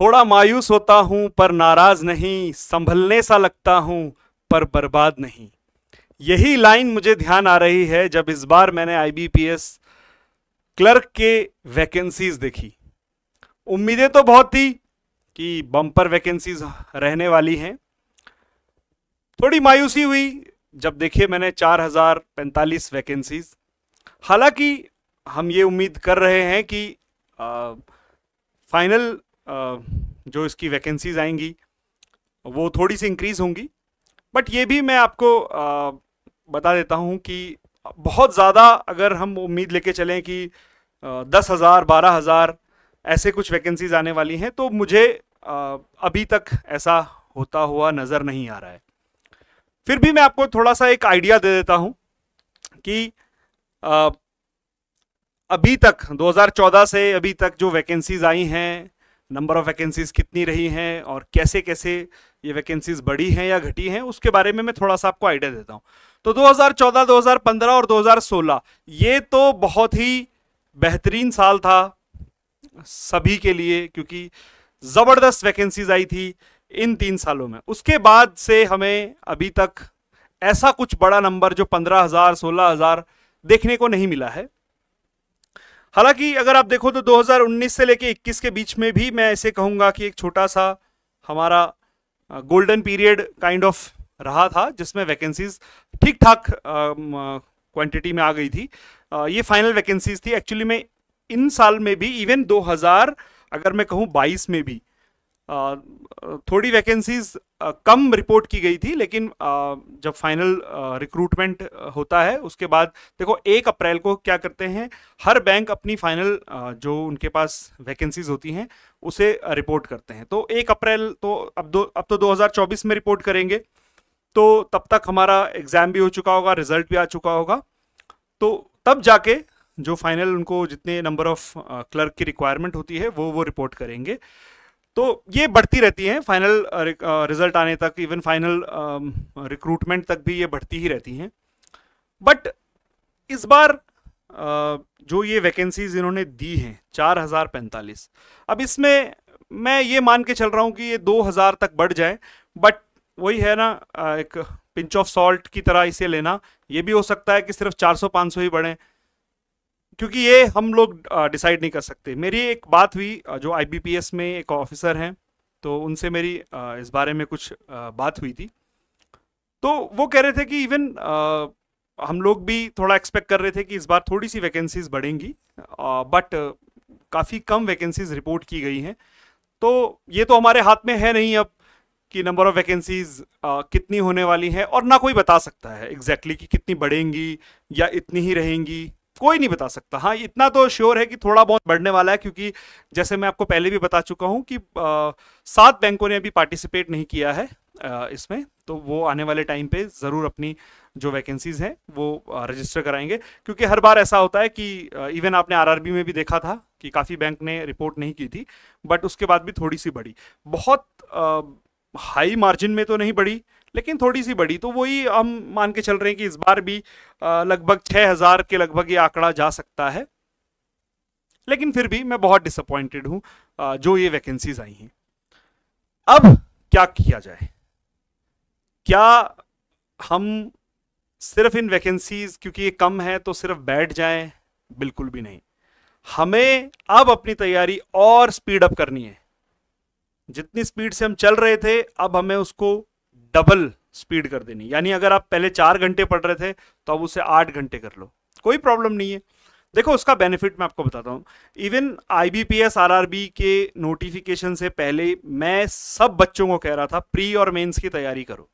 थोड़ा मायूस होता हूँ पर नाराज नहीं संभलने सा लगता हूँ पर बर्बाद नहीं यही लाइन मुझे ध्यान आ रही है जब इस बार मैंने आईबीपीएस क्लर्क के वैकेंसीज देखी उम्मीदें तो बहुत थी कि बम्पर वैकेंसीज रहने वाली हैं थोड़ी मायूसी हुई जब देखिए मैंने चार हजार पैंतालीस वैकेंसीज हालांकि हम ये उम्मीद कर रहे हैं कि आ, फाइनल जो इसकी वैकेंसीज आएंगी वो थोड़ी सी इंक्रीज़ होंगी बट ये भी मैं आपको बता देता हूँ कि बहुत ज़्यादा अगर हम उम्मीद लेके चलें कि दस हज़ार बारह हज़ार ऐसे कुछ वैकेंसीज आने वाली हैं तो मुझे अभी तक ऐसा होता हुआ नज़र नहीं आ रहा है फिर भी मैं आपको थोड़ा सा एक आइडिया दे देता हूँ कि अभी तक 2014 से अभी तक जो वैकेंसीज आई हैं नंबर ऑफ़ वैकेंसीज़ कितनी रही हैं और कैसे कैसे ये वैकेंसीज़ बढ़ी हैं या घटी हैं उसके बारे में मैं थोड़ा सा आपको आइडिया देता हूँ तो 2014, 2015 और 2016 ये तो बहुत ही बेहतरीन साल था सभी के लिए क्योंकि ज़बरदस्त वैकेंसीज आई थी इन तीन सालों में उसके बाद से हमें अभी तक ऐसा कुछ बड़ा नंबर जो पंद्रह हज़ार सोलह हज़ार देखने को नहीं मिला है हालांकि अगर आप देखो तो 2019 से लेके 21 के बीच में भी मैं ऐसे कहूँगा कि एक छोटा सा हमारा गोल्डन पीरियड काइंड ऑफ रहा था जिसमें वैकेंसीज ठीक ठाक क्वांटिटी में आ गई थी आ, ये फाइनल वैकेंसीज थी एक्चुअली में इन साल में भी इवन 2000 अगर मैं कहूँ 22 में भी थोड़ी वैकेंसीज कम रिपोर्ट की गई थी लेकिन जब फाइनल रिक्रूटमेंट होता है उसके बाद देखो एक अप्रैल को क्या करते हैं हर बैंक अपनी फाइनल जो उनके पास वैकेंसीज होती हैं उसे रिपोर्ट करते हैं तो एक अप्रैल तो अब दो अब तो 2024 में रिपोर्ट करेंगे तो तब तक हमारा एग्ज़ाम भी हो चुका होगा रिजल्ट भी आ चुका होगा तो तब जाके जो फाइनल उनको जितने नंबर ऑफ क्लर्क की रिक्वायरमेंट होती है वो वो रिपोर्ट करेंगे तो ये बढ़ती रहती हैं फाइनल रिजल्ट आने तक इवन फाइनल रिक्रूटमेंट तक भी ये बढ़ती ही रहती हैं बट इस बार जो ये वैकेंसीज इन्होंने दी हैं चार हज़ार पैंतालीस अब इसमें मैं ये मान के चल रहा हूँ कि ये दो हज़ार तक बढ़ जाए बट वही है ना एक पिंच ऑफ सॉल्ट की तरह इसे लेना ये भी हो सकता है कि सिर्फ चार सौ पाँच सौ ही बढ़ें क्योंकि ये हम लोग डिसाइड नहीं कर सकते मेरी एक बात हुई जो आईबीपीएस में एक ऑफिसर हैं तो उनसे मेरी इस बारे में कुछ बात हुई थी तो वो कह रहे थे कि इवन हम लोग भी थोड़ा एक्सपेक्ट कर रहे थे कि इस बार थोड़ी सी वैकेंसीज बढ़ेंगी बट काफ़ी कम वैकेंसीज रिपोर्ट की गई हैं तो ये तो हमारे हाथ में है नहीं अब कि नंबर ऑफ़ वैकेंसीज कितनी होने वाली हैं और ना कोई बता सकता है एग्जैक्टली exactly कि कितनी बढ़ेंगी या इतनी ही रहेंगी कोई नहीं बता सकता हाँ इतना तो श्योर है कि थोड़ा बहुत बढ़ने वाला है क्योंकि जैसे मैं आपको पहले भी बता चुका हूँ कि सात बैंकों ने अभी पार्टिसिपेट नहीं किया है इसमें तो वो आने वाले टाइम पे ज़रूर अपनी जो वैकेंसीज़ हैं वो रजिस्टर कराएंगे क्योंकि हर बार ऐसा होता है कि इवन आपने आरआरबी में भी देखा था कि काफ़ी बैंक ने रिपोर्ट नहीं की थी बट उसके बाद भी थोड़ी सी बढ़ी बहुत हाई मार्जिन में तो नहीं बढ़ी लेकिन थोड़ी सी बढ़ी तो वही हम मान के चल रहे हैं कि इस बार भी लगभग छः हज़ार के लगभग ये आंकड़ा जा सकता है लेकिन फिर भी मैं बहुत डिसअपॉइंटेड हूँ जो ये वैकेंसीज आई हैं अब क्या किया जाए क्या हम सिर्फ इन वैकेंसीज क्योंकि ये कम है तो सिर्फ बैठ जाएं बिल्कुल भी नहीं हमें अब अपनी तैयारी और स्पीड अप करनी है जितनी स्पीड से हम चल रहे थे अब हमें उसको डबल स्पीड कर देनी यानी अगर आप पहले चार घंटे पढ़ रहे थे तो अब उसे आठ घंटे कर लो कोई प्रॉब्लम नहीं है देखो उसका बेनिफिट मैं आपको बताता हूँ even I B P S R R B के नोटिफिकेशन से पहले मैं सब बच्चों को कह रहा था प्री और मेंस की तैयारी करो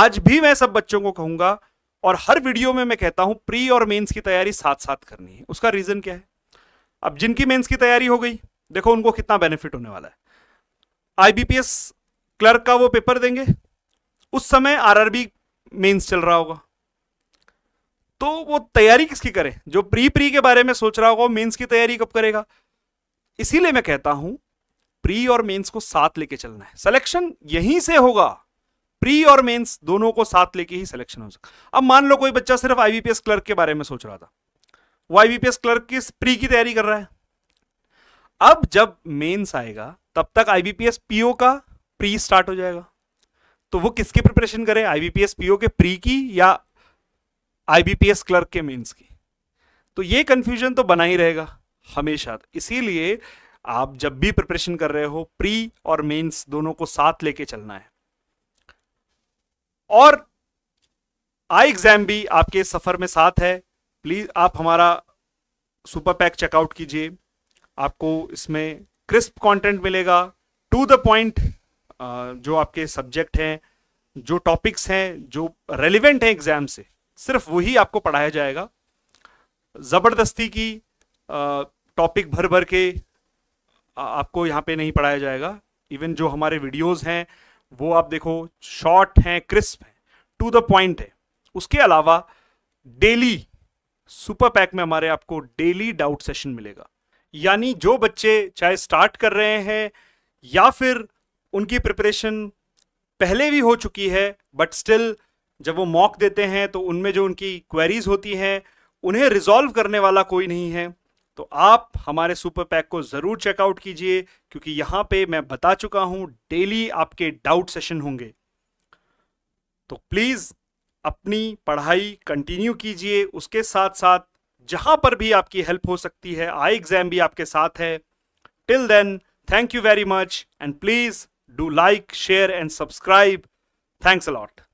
आज भी मैं सब बच्चों को कहूंगा और हर वीडियो में मैं कहता हूं प्री और मेंस की तैयारी साथ साथ करनी है उसका रीजन क्या है अब जिनकी मेंस की तैयारी हो गई देखो उनको कितना बेनिफिट होने वाला है आईबीपीएस क्लर्क का वो पेपर देंगे उस समय आरआरबी मेंस चल रहा होगा तो वो तैयारी किसकी करे जो प्री प्री के बारे में सोच रहा होगा वो मेंस की तैयारी कब करेगा इसीलिए मैं कहता हूं प्री और मेंस को साथ लेके चलना है सिलेक्शन यहीं से होगा प्री और मेंस दोनों को साथ लेके ही सिलेक्शन हो सकता अब मान लो कोई बच्चा सिर्फ आईबीपीएस क्लर्क के बारे में सोच रहा था वो आईबीपीएस क्लर्क की प्री की तैयारी कर रहा है अब जब मेंस आएगा तब तक आईबीपीएस पीओ का प्री स्टार्ट हो जाएगा तो वो किसकी प्रिपरेशन करे आईबीपीएस पीओ के प्री की या आईबीपीएस क्लर्क के मेंस की तो ये कंफ्यूजन तो बना ही रहेगा हमेशा इसीलिए आप जब भी प्रिपरेशन कर रहे हो प्री और मेंस दोनों को साथ लेके चलना है और आई एग्जाम भी आपके सफर में साथ है प्लीज आप हमारा सुपर पैक चेकआउट कीजिए आपको इसमें क्रिस्प कंटेंट मिलेगा टू द पॉइंट जो आपके सब्जेक्ट हैं जो टॉपिक्स हैं जो रेलिवेंट हैं एग्जाम से सिर्फ वही आपको पढ़ाया जाएगा ज़बरदस्ती की टॉपिक भर भर के आपको यहाँ पे नहीं पढ़ाया जाएगा इवन जो हमारे वीडियोस हैं वो आप देखो शॉर्ट हैं क्रिस्प हैं टू द पॉइंट है उसके अलावा डेली सुपर पैक में हमारे आपको डेली डाउट सेशन मिलेगा यानी जो बच्चे चाहे स्टार्ट कर रहे हैं या फिर उनकी प्रिपरेशन पहले भी हो चुकी है बट स्टिल जब वो मॉक देते हैं तो उनमें जो उनकी क्वेरीज होती हैं उन्हें रिजॉल्व करने वाला कोई नहीं है तो आप हमारे सुपर पैक को ज़रूर चेकआउट कीजिए क्योंकि यहाँ पे मैं बता चुका हूँ डेली आपके डाउट सेशन होंगे तो प्लीज़ अपनी पढ़ाई कंटिन्यू कीजिए उसके साथ साथ जहां पर भी आपकी हेल्प हो सकती है आई एग्जाम भी आपके साथ है till then thank you very much and please do like share and subscribe thanks allot